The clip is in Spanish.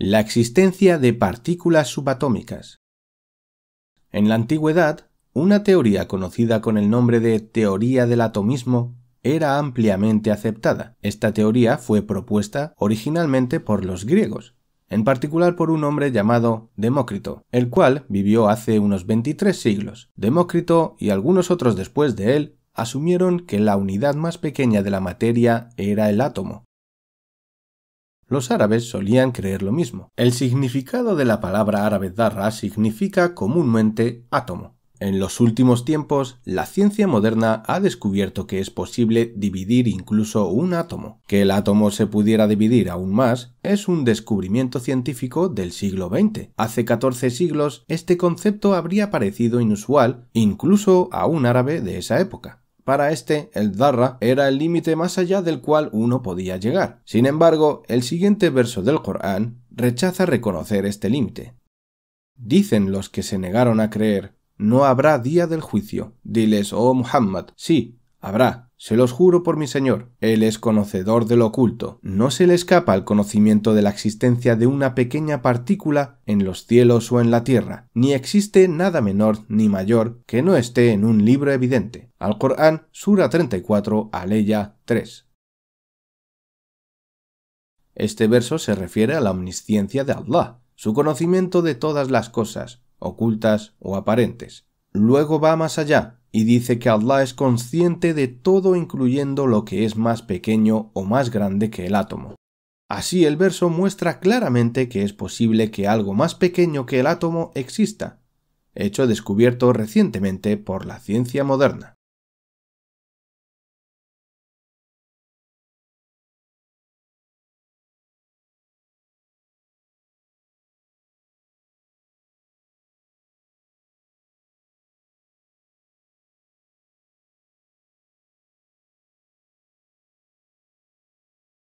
La existencia de partículas subatómicas. En la antigüedad, una teoría conocida con el nombre de teoría del atomismo era ampliamente aceptada. Esta teoría fue propuesta originalmente por los griegos, en particular por un hombre llamado Demócrito, el cual vivió hace unos 23 siglos. Demócrito y algunos otros después de él asumieron que la unidad más pequeña de la materia era el átomo, los árabes solían creer lo mismo. El significado de la palabra árabe darra significa comúnmente átomo. En los últimos tiempos, la ciencia moderna ha descubierto que es posible dividir incluso un átomo. Que el átomo se pudiera dividir aún más es un descubrimiento científico del siglo XX. Hace 14 siglos este concepto habría parecido inusual incluso a un árabe de esa época. Para este, el Darra era el límite más allá del cual uno podía llegar. Sin embargo, el siguiente verso del Corán rechaza reconocer este límite. Dicen los que se negaron a creer, no habrá día del juicio. Diles, oh Muhammad, sí, Habrá, se los juro por mi Señor. Él es conocedor de lo oculto. No se le escapa el conocimiento de la existencia de una pequeña partícula en los cielos o en la tierra, ni existe nada menor ni mayor que no esté en un libro evidente. Al Corán, Sura 34, Aleya 3. Este verso se refiere a la omnisciencia de Allah, su conocimiento de todas las cosas, ocultas o aparentes. Luego va más allá, y dice que Allah es consciente de todo incluyendo lo que es más pequeño o más grande que el átomo. Así el verso muestra claramente que es posible que algo más pequeño que el átomo exista, hecho descubierto recientemente por la ciencia moderna.